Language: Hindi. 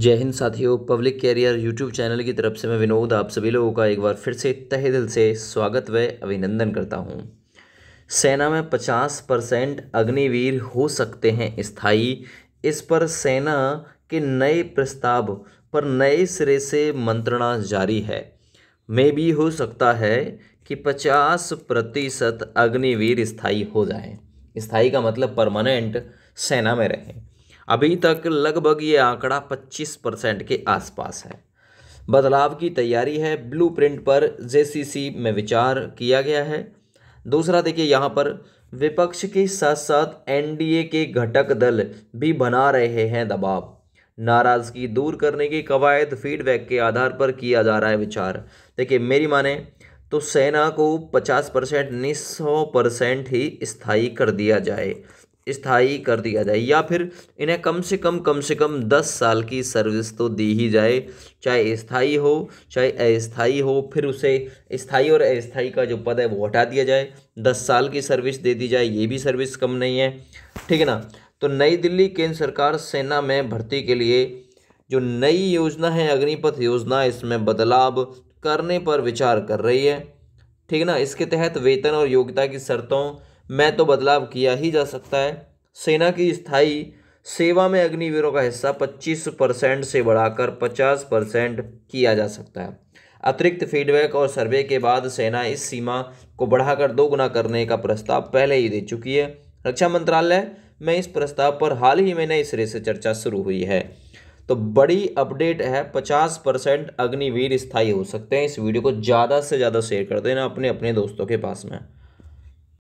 जय हिंद साथियों पब्लिक कैरियर यूट्यूब चैनल की तरफ से मैं विनोद आप सभी लोगों का एक बार फिर से तहे दिल से स्वागत व अभिनंदन करता हूं। सेना में 50 परसेंट अग्निवीर हो सकते हैं स्थाई इस पर सेना के नए प्रस्ताव पर नए सिरे से मंत्रणा जारी है मे भी हो सकता है कि 50 प्रतिशत अग्निवीर स्थाई हो जाए स्थाई का मतलब परमानेंट सेना में रहें अभी तक लगभग ये आंकड़ा 25 परसेंट के आसपास है बदलाव की तैयारी है ब्लूप्रिंट पर जेसीसी में विचार किया गया है दूसरा देखिए यहाँ पर विपक्ष के साथ साथ एनडीए के घटक दल भी बना रहे हैं दबाव नाराज़गी दूर करने की कवायद फीडबैक के आधार पर किया जा रहा है विचार देखिए मेरी माने तो सेना को 50 परसेंट नहीं सौ परसेंट ही स्थायी कर दिया जाए स्थायी कर दिया जाए या फिर इन्हें कम से कम कम से कम दस साल की सर्विस तो दी ही जाए चाहे स्थायी हो चाहे अस्थायी हो फिर उसे स्थाई और अस्थाई का जो पद है वो हटा दिया जाए दस साल की सर्विस दे दी जाए ये भी सर्विस कम नहीं है ठीक है ना तो नई दिल्ली केंद्र सरकार सेना में भर्ती के लिए जो नई योजना है अग्निपथ योजना इसमें बदलाव करने पर विचार कर रही है ठीक है ना इसके तहत वेतन और योग्यता की शर्तों में तो बदलाव किया ही जा सकता है सेना की स्थायी सेवा में अग्निवीरों का हिस्सा 25 परसेंट से बढ़ाकर 50 परसेंट किया जा सकता है अतिरिक्त फीडबैक और सर्वे के बाद सेना इस सीमा को बढ़ाकर दोगुना करने का प्रस्ताव पहले ही दे चुकी है रक्षा मंत्रालय में इस प्रस्ताव पर हाल ही में नए सिरे से चर्चा शुरू हुई है तो बड़ी अपडेट है पचास परसेंट अग्निवीर स्थायी हो सकते हैं इस वीडियो को ज़्यादा से ज़्यादा शेयर कर देना अपने अपने दोस्तों के पास में